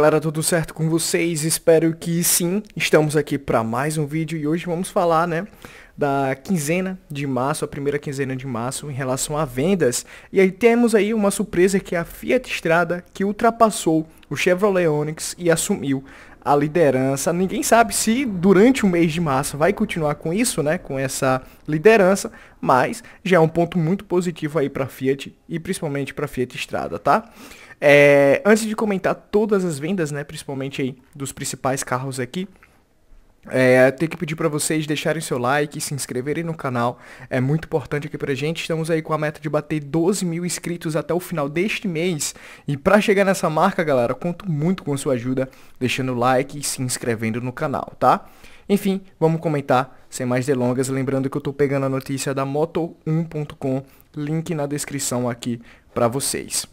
Galera, tudo certo com vocês? Espero que sim. Estamos aqui para mais um vídeo e hoje vamos falar, né, da quinzena de março, a primeira quinzena de março em relação a vendas. E aí temos aí uma surpresa que é a Fiat Strada que ultrapassou o Chevrolet Onix e assumiu a liderança. Ninguém sabe se durante o mês de março vai continuar com isso, né, com essa liderança, mas já é um ponto muito positivo aí para Fiat e principalmente para Fiat Strada, tá? É, antes de comentar todas as vendas, né, principalmente aí dos principais carros aqui, é, tenho que pedir para vocês deixarem seu like, se inscreverem no canal, é muito importante aqui pra gente. Estamos aí com a meta de bater 12 mil inscritos até o final deste mês. E para chegar nessa marca, galera, conto muito com sua ajuda, deixando like e se inscrevendo no canal, tá? Enfim, vamos comentar sem mais delongas. Lembrando que eu tô pegando a notícia da Moto1.com, link na descrição aqui para vocês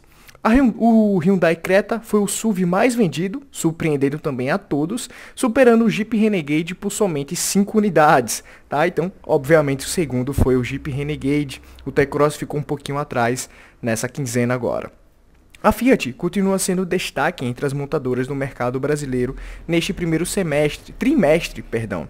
o Hyundai Creta foi o SUV mais vendido, surpreendendo também a todos, superando o Jeep Renegade por somente 5 unidades. Tá? Então, obviamente, o segundo foi o Jeep Renegade. O T-Cross ficou um pouquinho atrás nessa quinzena agora. A Fiat continua sendo destaque entre as montadoras no mercado brasileiro neste primeiro semestre, trimestre, perdão.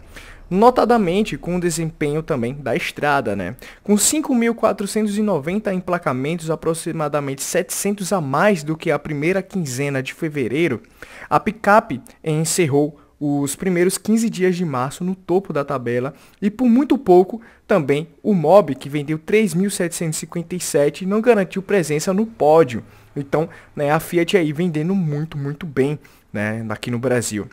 Notadamente com o desempenho também da estrada, né? Com 5.490 emplacamentos, aproximadamente 700 a mais do que a primeira quinzena de fevereiro, a picape encerrou os primeiros 15 dias de março no topo da tabela e por muito pouco também o Mob, que vendeu 3.757, não garantiu presença no pódio. Então, né, a Fiat aí vendendo muito, muito bem, né, aqui no Brasil.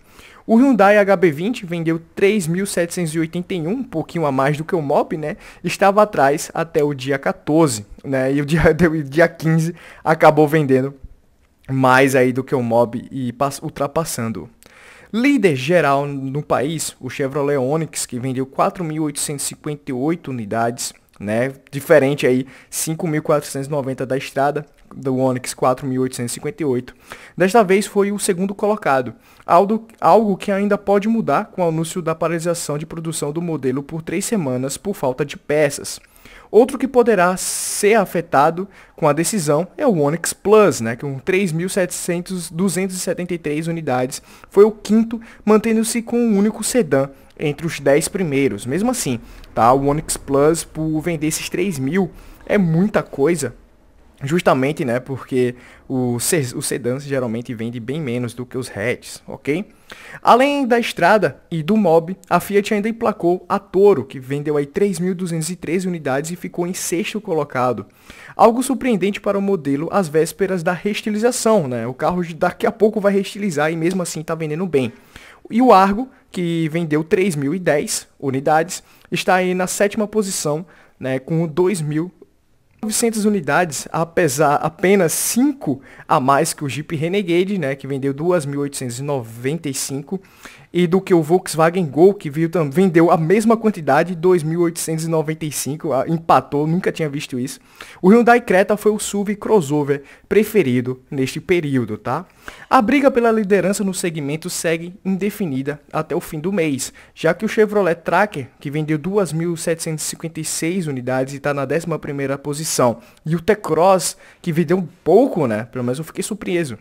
O Hyundai HB20 vendeu 3.781, um pouquinho a mais do que o MOB, né? Estava atrás até o dia 14, né? E o dia, dia 15 acabou vendendo mais aí do que o MOB e ultrapassando. Líder geral no país, o Chevrolet Onix, que vendeu 4.858 unidades, né? Diferente aí, 5.490 da estrada do Onix 4858. Desta vez foi o segundo colocado, algo que ainda pode mudar com o anúncio da paralisação de produção do modelo por três semanas por falta de peças. Outro que poderá ser afetado com a decisão é o Onix Plus, né, com 3.273 unidades, foi o quinto, mantendo-se com um único sedã entre os 10 primeiros. Mesmo assim, tá, o Onix Plus, por vender esses 3 mil, é muita coisa Justamente, né, porque os, sedãs geralmente vendem bem menos do que os hatches, ok? Além da Estrada e do Mob, a Fiat ainda emplacou a Toro, que vendeu aí 3.213 unidades e ficou em sexto colocado. Algo surpreendente para o modelo às vésperas da restilização, né? O carro daqui a pouco vai restilizar e mesmo assim está vendendo bem. E o Argo, que vendeu 3.010 unidades, está aí na sétima posição, né, com 2.000 900 unidades, apesar apenas 5 a mais que o Jeep Renegade, né, que vendeu 2.895 e do que o Volkswagen Gol, que viu, vendeu a mesma quantidade, 2.895, ah, empatou, nunca tinha visto isso. O Hyundai Creta foi o SUV crossover preferido neste período, tá? A briga pela liderança no segmento segue indefinida até o fim do mês, já que o Chevrolet Tracker, que vendeu 2.756 unidades e está na 11ª posição, e o T-Cross, que vendeu um pouco, né? Pelo menos eu fiquei surpreso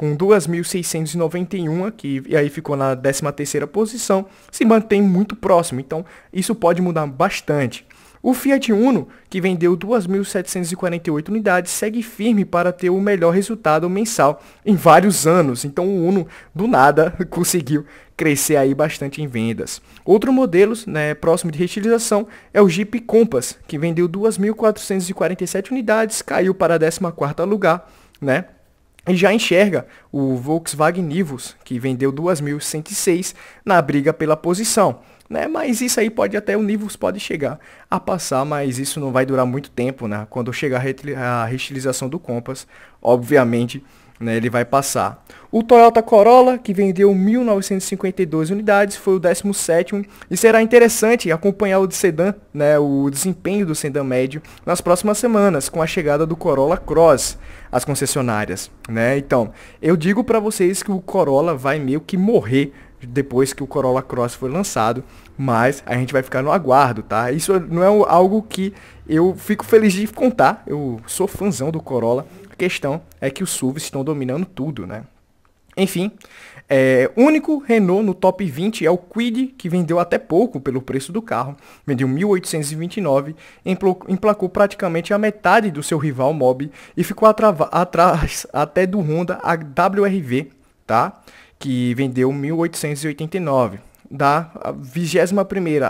com 2.691 aqui, e aí ficou na 13ª posição, se mantém muito próximo, então isso pode mudar bastante. O Fiat Uno, que vendeu 2.748 unidades, segue firme para ter o melhor resultado mensal em vários anos. Então o Uno, do nada, conseguiu crescer aí bastante em vendas. Outro modelo né, próximo de reutilização é o Jeep Compass, que vendeu 2.447 unidades, caiu para 14º lugar, né? e já enxerga o Volkswagen Nivus, que vendeu 2.106 na briga pela posição. Né? Mas isso aí pode até o Nivus pode chegar a passar, mas isso não vai durar muito tempo, né? Quando chegar a restilização do Compass, obviamente né, ele vai passar. O Toyota Corolla, que vendeu 1.952 unidades, foi o 17º e será interessante acompanhar o de sedã, né, o desempenho do sedã médio nas próximas semanas com a chegada do Corolla Cross às concessionárias, né? Então, eu digo para vocês que o Corolla vai meio que morrer depois que o Corolla Cross foi lançado, mas a gente vai ficar no aguardo, tá? Isso não é algo que eu fico feliz de contar, eu sou fãzão do Corolla, questão é que os SUVs estão dominando tudo, né? Enfim, é, único Renault no top 20 é o Quid, que vendeu até pouco pelo preço do carro, vendeu 1.829, emplacou praticamente a metade do seu rival Mob e ficou atrás até do Honda WRV, tá? que vendeu 1.889. Da 21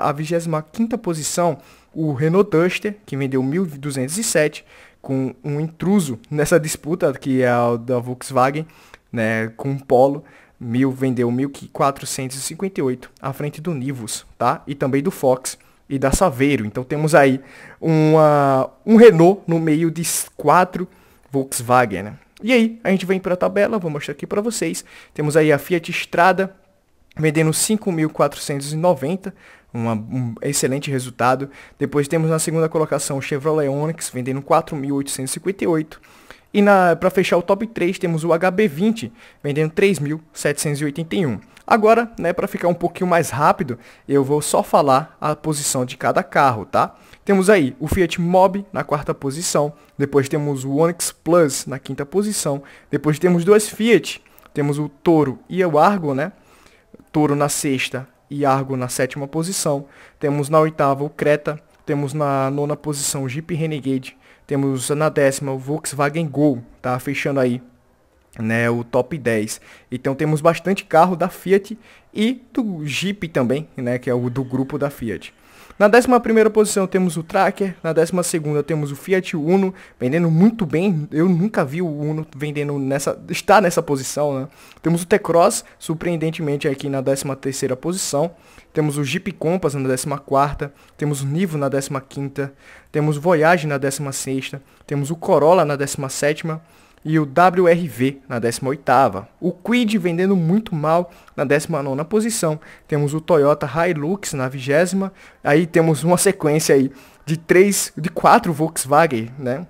a 25 posição, o Renault Duster, que vendeu 1.207, com um intruso nessa disputa, que é a da Volkswagen, né, com o Polo, mil vendeu 1.458, à frente do Nivus, tá? E também do Fox e da Saveiro. Então temos aí uma, um Renault no meio de quatro Volkswagen, né? E aí, a gente vem para a tabela, vou mostrar aqui para vocês. Temos aí a Fiat Strada, vendendo 5.490, uma, um excelente resultado. Depois temos na segunda colocação o Chevrolet Onix, vendendo 4.858. E para fechar o top 3 temos o HB20, vendendo 3.781. Agora, né, para ficar um pouquinho mais rápido, eu vou só falar a posição de cada carro, tá? Temos aí o Fiat Mobi na quarta posição, depois temos o Onix Plus na quinta posição, depois temos dois Fiat, temos o Toro e o Argo, né? Touro na sexta e Argo na sétima posição. Temos na oitava o Creta, temos na nona posição o Jeep Renegade, temos na décima o Volkswagen Gol, tá? Fechando aí né, o top 10. Então temos bastante carro da Fiat e do Jeep também, né, que é o do grupo da Fiat. Na 11 posição temos o Tracker, na 12 temos o Fiat Uno, vendendo muito bem, eu nunca vi o Uno vendendo nessa, está nessa posição, né? Temos o T-Cross, surpreendentemente aqui na 13ª posição, temos o Jeep Compass na 14ª, temos o Nivo na 15ª, temos o Voyage na 16ª, temos o Corolla na 17ª, e o WRV na 18ª. O Quid vendendo muito mal na 19ª posição. Temos o Toyota Hilux na 20 Aí temos uma sequência aí de três, de quatro Volkswagen, né?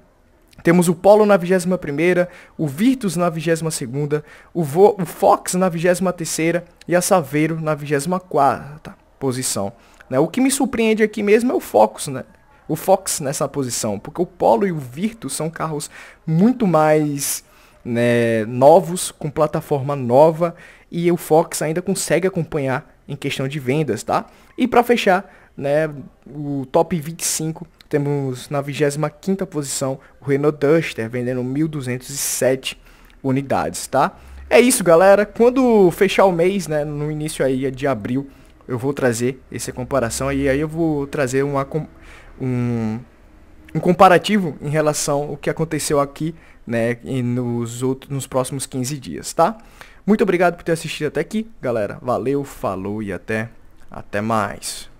Temos o Polo na 21ª, o Virtus na 22ª, o, Vo o Fox na 23ª e a Saveiro na 24ª posição. Né? O que me surpreende aqui mesmo é o Focus, né? o Fox nessa posição, porque o Polo e o Virtus são carros muito mais né, novos, com plataforma nova, e o Fox ainda consegue acompanhar em questão de vendas, tá? E para fechar, né, o top 25, temos na 25ª posição o Renault Duster, vendendo 1.207 unidades, tá? É isso, galera. Quando fechar o mês, né, no início aí de abril, eu vou trazer essa comparação e aí eu vou trazer uma, um, um comparativo em relação ao que aconteceu aqui né, nos, outros, nos próximos 15 dias, tá? Muito obrigado por ter assistido até aqui, galera. Valeu, falou e até, até mais.